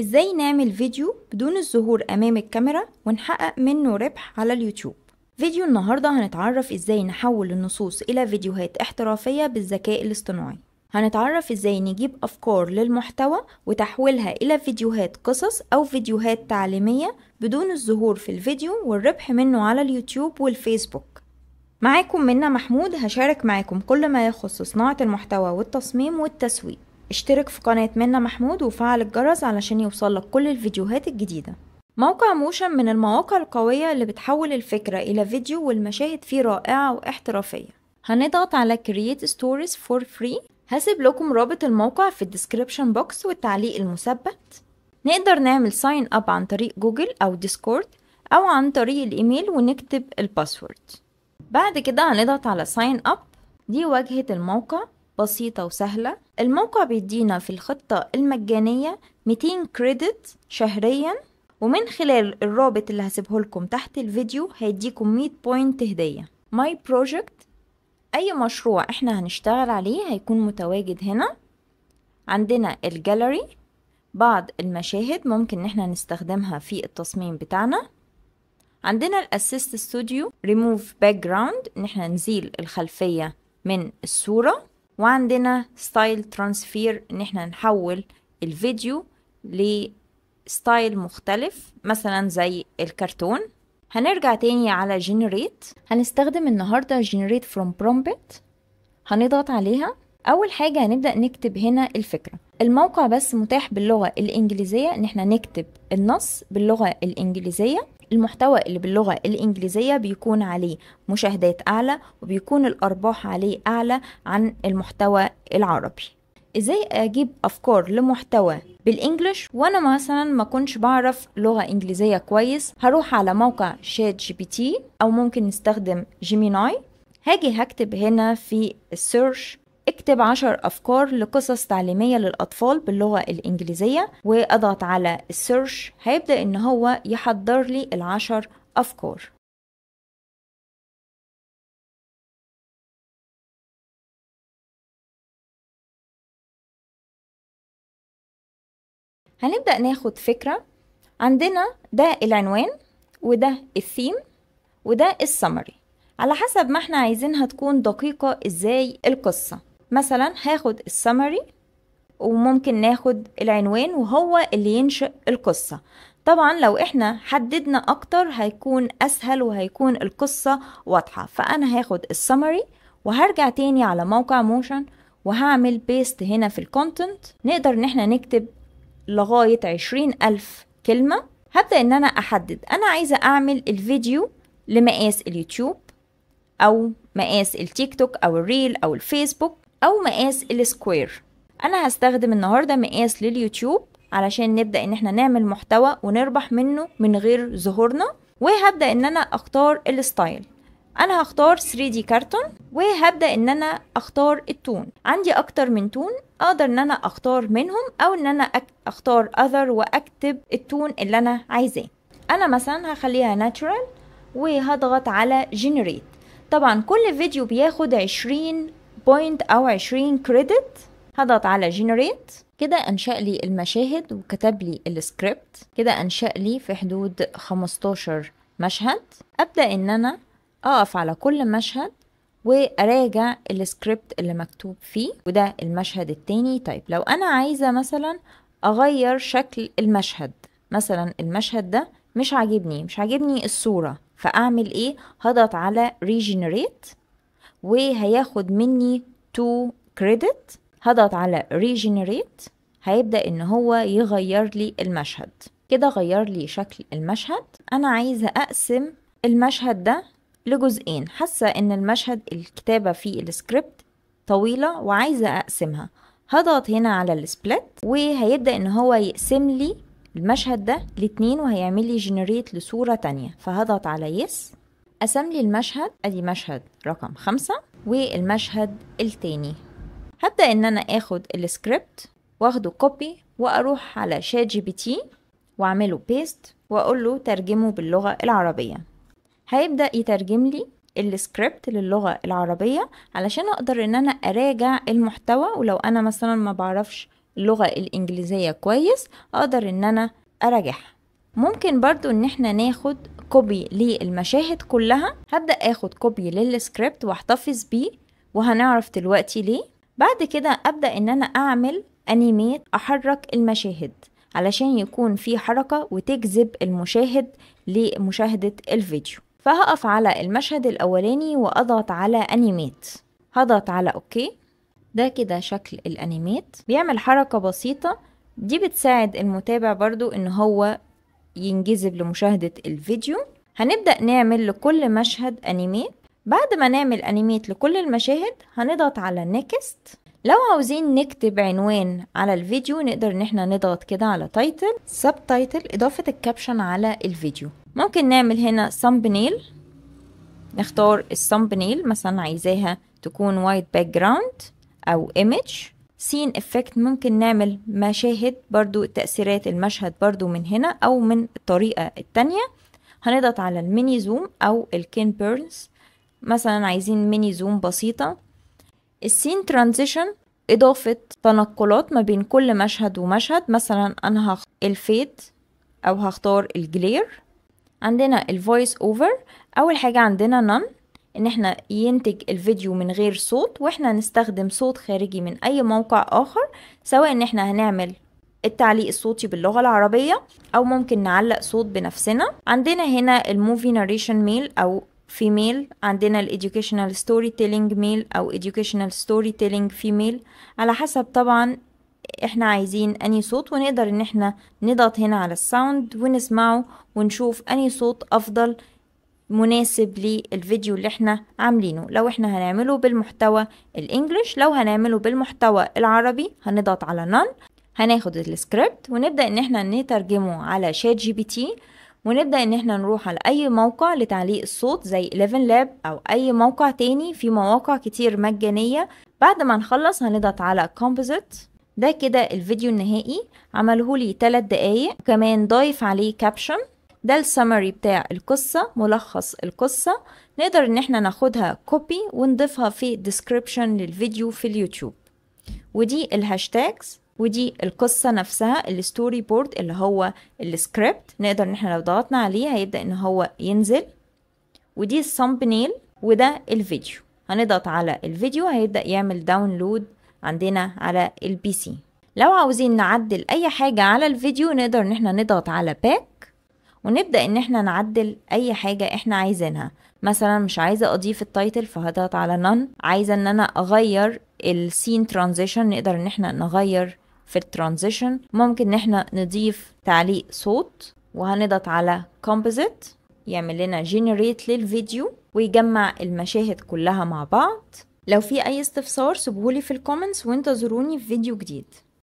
ازاي نعمل فيديو بدون الظهور امام الكاميرا ونحقق منه ربح على اليوتيوب فيديو النهاردة هنتعرف ازاي نحول النصوص الى فيديوهات احترافية بالذكاء الاصطناعي هنتعرف ازاي نجيب افكار للمحتوى وتحويلها الى فيديوهات قصص او فيديوهات تعليمية بدون الظهور في الفيديو والربح منه على اليوتيوب والفيسبوك معاكم منا محمود هشارك معاكم كل ما يخص صناعة المحتوى والتصميم والتسويق اشترك في قناة منا محمود وفعل الجرس علشان يوصلك كل الفيديوهات الجديدة موقع موشن من المواقع القوية اللي بتحول الفكرة إلى فيديو والمشاهد فيه رائعة واحترافية هنضغط على Create Stories for Free هسيب لكم رابط الموقع في الديسكريبشن بوكس والتعليق المثبت نقدر نعمل ساين اب عن طريق جوجل او ديسكورد او عن طريق الايميل ونكتب الباسورد بعد كده هنضغط على ساين اب دي واجهة الموقع بسيطة وسهلة الموقع بيدينا في الخطة المجانية 200 كريدت شهريا ومن خلال الرابط اللي هسيبه لكم تحت الفيديو هيديكم 100 بوينت هدية ماي بروجكت اي مشروع احنا هنشتغل عليه هيكون متواجد هنا عندنا الجاليري بعض المشاهد ممكن ان احنا نستخدمها في التصميم بتاعنا عندنا الاسيست ستوديو ريموف باك جراوند ان احنا نزيل الخلفيه من الصوره وعندنا ستايل ترانسفير ان احنا نحول الفيديو لستايل مختلف مثلا زي الكرتون هنرجع تاني على جنريت هنستخدم النهاردة جنريت فروم برومبت هنضغط عليها اول حاجة هنبدأ نكتب هنا الفكرة الموقع بس متاح باللغة الانجليزية ان احنا نكتب النص باللغة الانجليزية المحتوى اللي باللغة الإنجليزية بيكون عليه مشاهدات أعلى وبيكون الأرباح عليه أعلى عن المحتوى العربي ازاي اجيب افكار لمحتوى بالانجلش وانا مثلا ما كنتش بعرف لغه انجليزيه كويس هروح على موقع شات جي بي تي او ممكن نستخدم جيميناي هاجي هكتب هنا في السيرش اكتب عشر أفكار لقصص تعليمية للأطفال باللغة الإنجليزية وأضغط على السيرش هيبدأ إن هو يحضر لي العشر أفكار هنبدأ ناخد فكرة عندنا ده العنوان وده الثيم وده السمري على حسب ما احنا عايزينها تكون دقيقة ازاي القصة مثلا هاخد السمري وممكن ناخد العنوان وهو اللي ينشئ القصة طبعا لو احنا حددنا اكتر هيكون اسهل وهيكون القصة واضحة فانا هاخد السمري وهرجع تاني على موقع موشن وهعمل بيست هنا في الكونتنت نقدر ان احنا نكتب لغاية عشرين الف كلمة هبدأ ان انا احدد انا عايزة اعمل الفيديو لمقاس اليوتيوب او مقاس التيك توك او الريل او الفيسبوك او مقاس السكوير انا هستخدم النهارده مقاس لليوتيوب علشان نبدا ان احنا نعمل محتوى ونربح منه من غير ظهورنا وهبدا ان انا اختار الستايل انا هختار 3 دي كارتون وهبدا ان انا اختار التون عندي اكتر من تون اقدر ان انا اختار منهم او ان انا اختار اذر واكتب التون اللي انا عايزاه انا مثلا هخليها ناتشورال وهضغط على جنريت طبعا كل فيديو بياخد عشرين بوينت أو 20 كريدت هضغط على جنريت كده انشأ لي المشاهد وكتب لي السكريبت كده انشأ لي في حدود 15 مشهد أبدأ إن أنا أقف على كل مشهد وأراجع السكريبت اللي مكتوب فيه وده المشهد التاني طيب لو أنا عايزة مثلا أغير شكل المشهد مثلا المشهد ده مش عاجبني مش عاجبني الصورة فأعمل إيه هضغط على ريجنريت وهياخد مني 2 كريدت هضغط على regenerate هيبدأ ان هو يغير لي المشهد كده غير لي شكل المشهد انا عايزة اقسم المشهد ده لجزئين حاسة ان المشهد الكتابة في السكريبت طويلة وعايزة اقسمها هضغط هنا على السبلت وهيبدأ ان هو يقسم لي المشهد ده لاتنين وهيعمل لي جنريت لصورة تانية فهضغط على يس yes قسم لي المشهد ادي مشهد رقم خمسة والمشهد التاني هبدأ ان انا اخد السكريبت واخده كوبي واروح على شات جي بي تي واعمله بيست واقول له ترجمه باللغة العربية هيبدأ يترجم لي السكريبت للغة العربية علشان اقدر ان انا اراجع المحتوى ولو انا مثلا ما بعرفش اللغة الانجليزية كويس اقدر ان انا اراجعها ممكن برضو ان احنا ناخد كوبي للمشاهد كلها هبدأ اخد كوبي للسكريبت واحتفظ بيه وهنعرف دلوقتي ليه بعد كده أبدأ ان انا اعمل انيميت احرك المشاهد علشان يكون في حركة وتجذب المشاهد لمشاهدة الفيديو فهقف على المشهد الأولاني وأضغط على أنيميت هضغط على أوكي ده كده شكل الأنيميت بيعمل حركة بسيطة دي بتساعد المتابع برضو إن هو ينجذب لمشاهدة الفيديو هنبدأ نعمل لكل مشهد أنيميت بعد ما نعمل أنيميت لكل المشاهد هنضغط على نيكست لو عاوزين نكتب عنوان على الفيديو نقدر ان احنا نضغط كده على تايتل سب تايتل اضافة الكابشن على الفيديو ممكن نعمل هنا thumbnail نختار الثامبنيل مثلا عايزاها تكون وايت باك جراوند او ايمج سين افكت ممكن نعمل مشاهد برضو تأثيرات المشهد برضو من هنا أو من الطريقة التانية هنضغط على الميني زوم أو الكين بيرنز مثلا عايزين ميني زوم بسيطة السين ترانزيشن إضافة تنقلات ما بين كل مشهد ومشهد مثلا أنا هختار الفيد أو هختار الجلير عندنا الفويس أوفر أول حاجة عندنا none ان احنا ينتج الفيديو من غير صوت واحنا نستخدم صوت خارجي من اي موقع اخر سواء ان احنا هنعمل التعليق الصوتي باللغة العربية او ممكن نعلق صوت بنفسنا عندنا هنا الموفي ناريشن ميل او فيميل عندنا الاديوكيشنال ستوري تيلينج ميل او educational ستوري تيلينج فيميل على حسب طبعا احنا عايزين اني صوت ونقدر ان احنا نضغط هنا على الساوند ونسمعه ونشوف اني صوت افضل مناسب للفيديو اللي احنا عاملينه لو احنا هنعمله بالمحتوى الانجليش لو هنعمله بالمحتوى العربي هنضغط على none هناخد السكريبت ونبدأ ان احنا نترجمه على شات جي بي تي ونبدأ إن إحنا نروح على أي موقع لتعليق الصوت زي 11 لاب أو أي موقع تاني في مواقع كتير مجانية بعد ما نخلص هنضغط على كومبوزيت ده كده الفيديو النهائي عملهولي 3 دقايق وكمان ضايف عليه كابشن ده السمري بتاع القصة ملخص القصة نقدر ان احنا ناخدها كوبي ونضيفها في ديسكريبشن للفيديو في اليوتيوب ودي الهاشتاجز ودي القصة نفسها الستوري بورد اللي هو السكريبت نقدر ان احنا لو ضغطنا عليه هيبدأ ان هو ينزل ودي الثامبنيل وده الفيديو هنضغط على الفيديو هيبدأ يعمل داونلود عندنا على البي سي لو عاوزين نعدل اي حاجة على الفيديو نقدر ان احنا نضغط على باك ونبدأ ان احنا نعدل اي حاجة احنا عايزينها مثلا مش عايزة اضيف التايتل فهضغط على نون عايزة ان انا اغير السين ترانزيشن نقدر ان احنا نغير في الترانزيشن ممكن ان احنا نضيف تعليق صوت وهنضغط على كومبوزيت يعمل لنا جينيريت للفيديو ويجمع المشاهد كلها مع بعض لو في اي استفسار سيبهولي في الكومنتس وانتظروني في فيديو جديد